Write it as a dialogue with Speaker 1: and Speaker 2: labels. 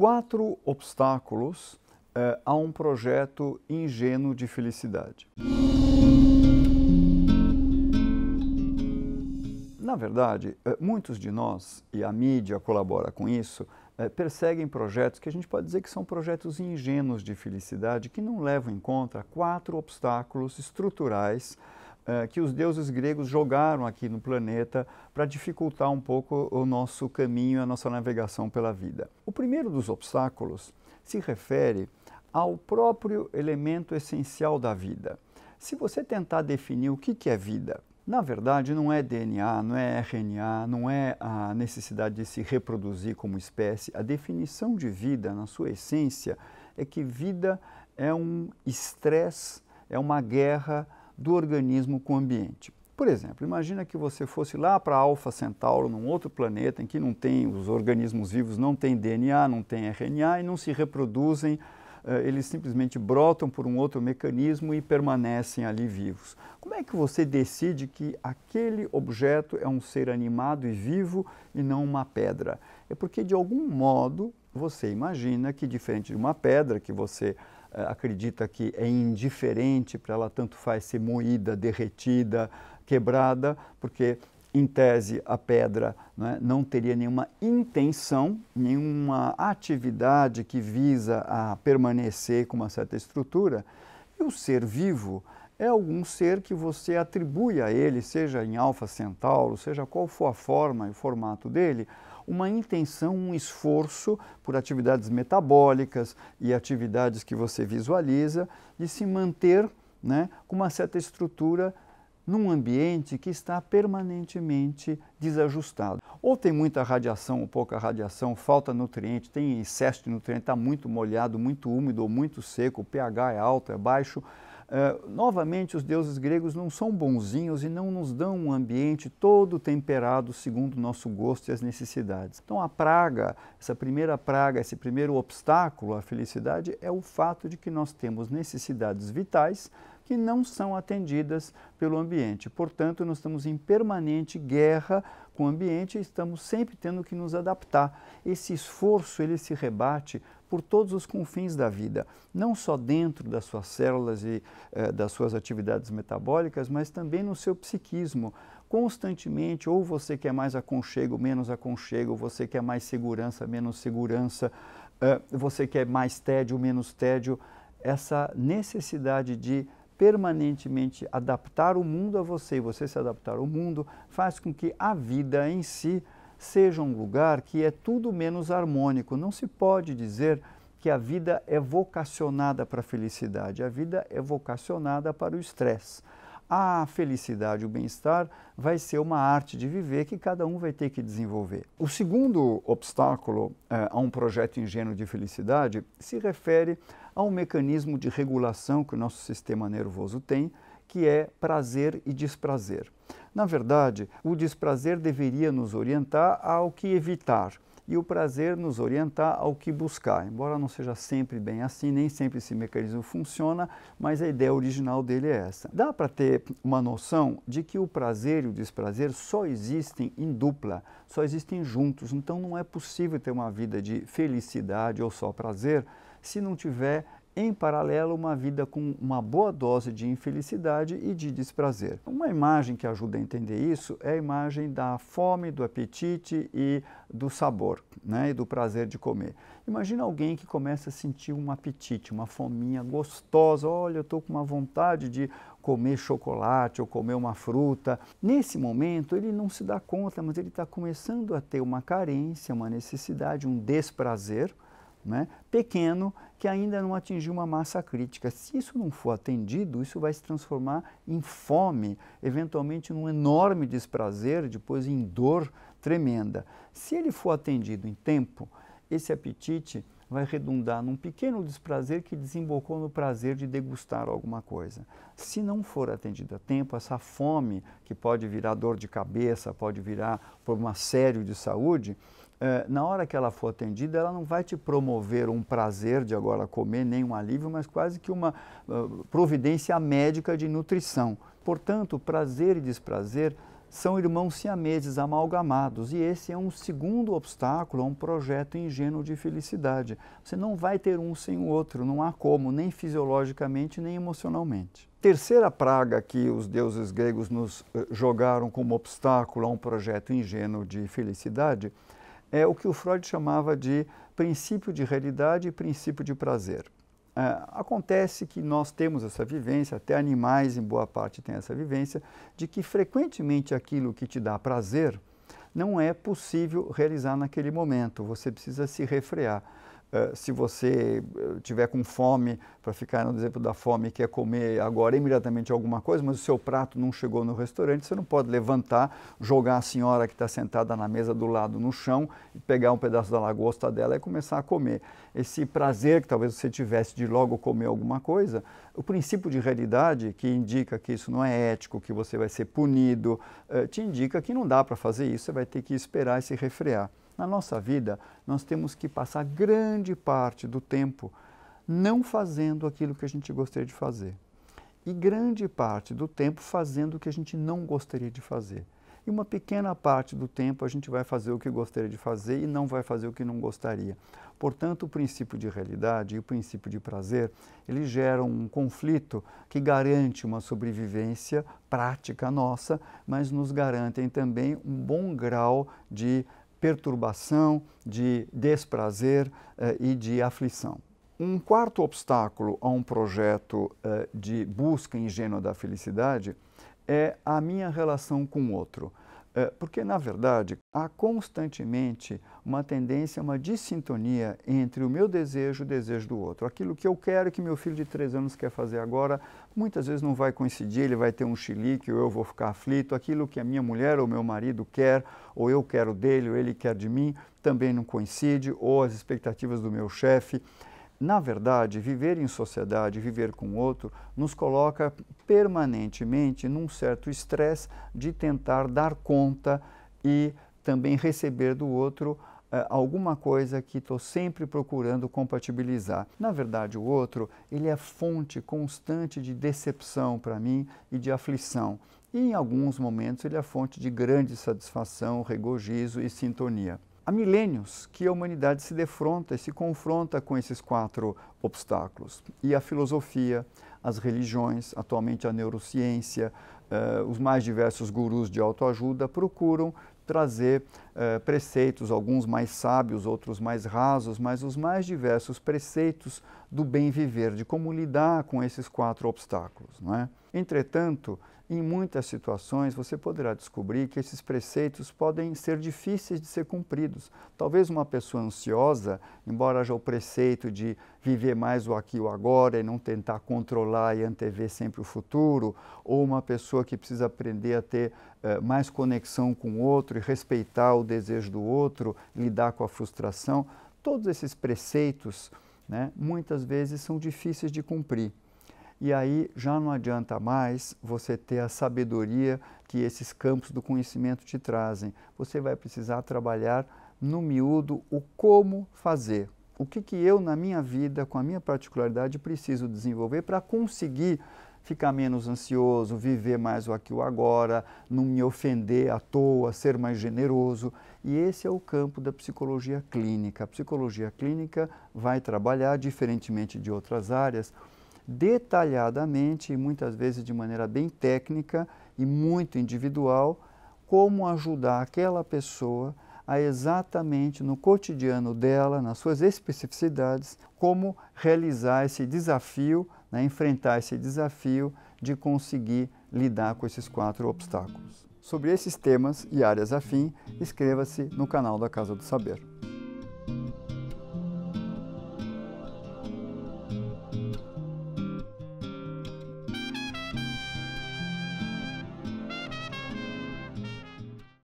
Speaker 1: quatro obstáculos uh, a um projeto ingênuo de felicidade. Na verdade, eh, muitos de nós, e a mídia colabora com isso, eh, perseguem projetos que a gente pode dizer que são projetos ingênuos de felicidade, que não levam em conta quatro obstáculos estruturais eh, que os deuses gregos jogaram aqui no planeta para dificultar um pouco o nosso caminho, a nossa navegação pela vida. O primeiro dos obstáculos se refere ao próprio elemento essencial da vida. Se você tentar definir o que é vida, na verdade, não é DNA, não é RNA, não é a necessidade de se reproduzir como espécie. A definição de vida, na sua essência, é que vida é um estresse, é uma guerra do organismo com o ambiente. Por exemplo, imagina que você fosse lá para Alfa Centauro, num outro planeta em que não tem os organismos vivos, não tem DNA, não tem RNA e não se reproduzem, eh, eles simplesmente brotam por um outro mecanismo e permanecem ali vivos. Como é que você decide que aquele objeto é um ser animado e vivo e não uma pedra? É porque de algum modo você imagina que diferente de uma pedra que você eh, acredita que é indiferente para ela, tanto faz ser moída, derretida, quebrada, porque em tese, a pedra né, não teria nenhuma intenção, nenhuma atividade que visa a permanecer com uma certa estrutura. E o ser vivo é algum ser que você atribui a ele, seja em alfa centauro, seja qual for a forma e o formato dele, uma intenção, um esforço por atividades metabólicas e atividades que você visualiza de se manter né, com uma certa estrutura num ambiente que está permanentemente desajustado. Ou tem muita radiação ou pouca radiação, falta nutriente, tem excesso de nutriente, está muito molhado, muito úmido ou muito seco, o pH é alto, é baixo. Eh, novamente, os deuses gregos não são bonzinhos e não nos dão um ambiente todo temperado segundo o nosso gosto e as necessidades. Então, a praga, essa primeira praga, esse primeiro obstáculo à felicidade é o fato de que nós temos necessidades vitais que não são atendidas pelo ambiente. Portanto, nós estamos em permanente guerra com o ambiente e estamos sempre tendo que nos adaptar. Esse esforço ele se rebate por todos os confins da vida, não só dentro das suas células e eh, das suas atividades metabólicas, mas também no seu psiquismo. Constantemente, ou você quer mais aconchego, menos aconchego, você quer mais segurança, menos segurança, eh, você quer mais tédio, menos tédio. Essa necessidade de permanentemente adaptar o mundo a você e você se adaptar ao mundo faz com que a vida em si seja um lugar que é tudo menos harmônico. Não se pode dizer que a vida é vocacionada para a felicidade, a vida é vocacionada para o estresse. A felicidade, o bem-estar, vai ser uma arte de viver que cada um vai ter que desenvolver. O segundo obstáculo eh, a um projeto ingênuo de felicidade se refere a um mecanismo de regulação que o nosso sistema nervoso tem, que é prazer e desprazer. Na verdade, o desprazer deveria nos orientar ao que evitar e o prazer nos orientar ao que buscar. Embora não seja sempre bem assim, nem sempre esse mecanismo funciona, mas a ideia original dele é essa. Dá para ter uma noção de que o prazer e o desprazer só existem em dupla, só existem juntos. Então não é possível ter uma vida de felicidade ou só prazer se não tiver em paralelo, uma vida com uma boa dose de infelicidade e de desprazer. Uma imagem que ajuda a entender isso é a imagem da fome, do apetite e do sabor, né, e do prazer de comer. Imagina alguém que começa a sentir um apetite, uma fominha gostosa, olha, eu estou com uma vontade de comer chocolate ou comer uma fruta. Nesse momento, ele não se dá conta, mas ele está começando a ter uma carência, uma necessidade, um desprazer, né, pequeno que ainda não atingiu uma massa crítica. Se isso não for atendido, isso vai se transformar em fome, eventualmente num enorme desprazer, depois em dor tremenda. Se ele for atendido em tempo, esse apetite vai redundar num pequeno desprazer que desembocou no prazer de degustar alguma coisa. Se não for atendido a tempo, essa fome, que pode virar dor de cabeça, pode virar problema sério de saúde, é, na hora que ela for atendida, ela não vai te promover um prazer de agora comer, nem um alívio, mas quase que uma uh, providência médica de nutrição. Portanto, prazer e desprazer são irmãos siameses amalgamados e esse é um segundo obstáculo a um projeto ingênuo de felicidade. Você não vai ter um sem o outro, não há como, nem fisiologicamente, nem emocionalmente. Terceira praga que os deuses gregos nos eh, jogaram como obstáculo a um projeto ingênuo de felicidade é o que o Freud chamava de princípio de realidade e princípio de prazer. É, acontece que nós temos essa vivência, até animais em boa parte têm essa vivência, de que frequentemente aquilo que te dá prazer não é possível realizar naquele momento, você precisa se refrear. Eh, se você eh, tiver com fome, para ficar no exemplo da fome, e quer comer agora imediatamente alguma coisa, mas o seu prato não chegou no restaurante, você não pode levantar, jogar a senhora que está sentada na mesa do lado no chão e pegar um pedaço da lagosta dela e começar a comer. Esse prazer que talvez você tivesse de logo comer alguma coisa, o princípio de realidade que indica que isso não é ético, que você vai ser punido, eh, te indica que não dá para fazer isso, você vai ter que esperar e se refrear. Na nossa vida, nós temos que passar grande parte do tempo não fazendo aquilo que a gente gostaria de fazer. E grande parte do tempo fazendo o que a gente não gostaria de fazer. E uma pequena parte do tempo a gente vai fazer o que gostaria de fazer e não vai fazer o que não gostaria. Portanto, o princípio de realidade e o princípio de prazer, eles geram um conflito que garante uma sobrevivência prática nossa, mas nos garantem também um bom grau de perturbação, de desprazer eh, e de aflição. Um quarto obstáculo a um projeto eh, de busca ingênua da felicidade é a minha relação com o outro. É, porque, na verdade, há constantemente uma tendência, uma dissintonia entre o meu desejo e o desejo do outro. Aquilo que eu quero que meu filho de três anos quer fazer agora, muitas vezes não vai coincidir, ele vai ter um xilique ou eu vou ficar aflito. Aquilo que a minha mulher ou meu marido quer, ou eu quero dele, ou ele quer de mim, também não coincide, ou as expectativas do meu chefe na verdade, viver em sociedade, viver com o outro, nos coloca permanentemente num certo estresse de tentar dar conta e também receber do outro eh, alguma coisa que estou sempre procurando compatibilizar. Na verdade, o outro ele é fonte constante de decepção para mim e de aflição. E em alguns momentos ele é fonte de grande satisfação, regozijo e sintonia há milênios que a humanidade se defronta e se confronta com esses quatro obstáculos. E a filosofia, as religiões, atualmente a neurociência, eh, os mais diversos gurus de autoajuda procuram trazer eh, preceitos, alguns mais sábios, outros mais rasos, mas os mais diversos preceitos do bem viver, de como lidar com esses quatro obstáculos. Não é? Entretanto, em muitas situações, você poderá descobrir que esses preceitos podem ser difíceis de ser cumpridos. Talvez uma pessoa ansiosa, embora haja o preceito de viver mais o aqui e o agora e não tentar controlar e antever sempre o futuro, ou uma pessoa que precisa aprender a ter eh, mais conexão com o outro e respeitar o desejo do outro, lidar com a frustração, todos esses preceitos né, muitas vezes são difíceis de cumprir. E aí já não adianta mais você ter a sabedoria que esses campos do conhecimento te trazem. Você vai precisar trabalhar no miúdo o como fazer. O que, que eu, na minha vida, com a minha particularidade, preciso desenvolver para conseguir ficar menos ansioso, viver mais o aqui o agora, não me ofender à toa, ser mais generoso. E esse é o campo da psicologia clínica. A psicologia clínica vai trabalhar, diferentemente de outras áreas, detalhadamente e muitas vezes de maneira bem técnica e muito individual, como ajudar aquela pessoa a exatamente no cotidiano dela, nas suas especificidades, como realizar esse desafio, né, enfrentar esse desafio de conseguir lidar com esses quatro obstáculos. Sobre esses temas e áreas afim, inscreva-se no canal da Casa do Saber.